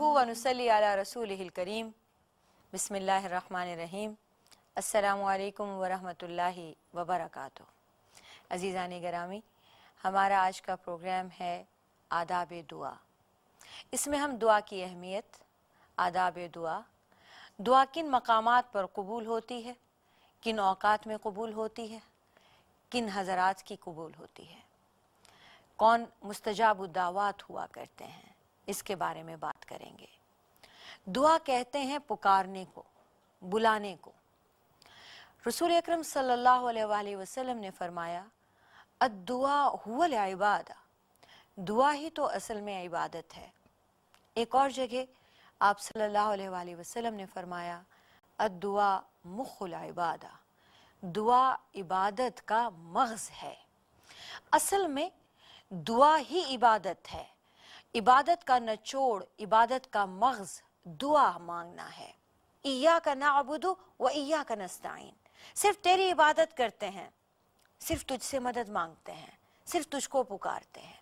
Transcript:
و نسلی علی رسوله الکریم بسم اللہ الرحمن الرحیم السلام علیکم ورحمۃ اللہ وبرکاتہ عزیزان گرامی ہمارا آج کا پروگرام ہے آداب دعا اس میں ہم دعا کی اہمیت آداب دعا دعا کن مقامات پر قبول ہوتی ہے کن اوقات میں قبول ہوتی ہے کن حضرات کی قبول ہوتی ہے کون مستجاب دعوات ہوا کرتے ہیں اس کے بارے میں بات کریں گے دعا کہتے ہیں پکارنے کو بلانے کو رسول اکرم صلی اللہ علیہ وآلہ وسلم نے فرمایا الدعا هو العباد دعا ہی تو اصل میں عبادت ہے ایک اور جگہ آپ صلی اللہ علیہ وآلہ وسلم نے فرمایا الدعا مخ عبادہ دعا عبادت کا مغز ہے اصل میں دعا ہی عبادت ہے عبادت کا نچوڑ عبادت کا مغز دعا مانگنا ہے یا کا و عیا کا صرف تیری عبادت کرتے ہیں صرف تجھ سے مدد مانگتے ہیں صرف تجھ کو پکارتے ہیں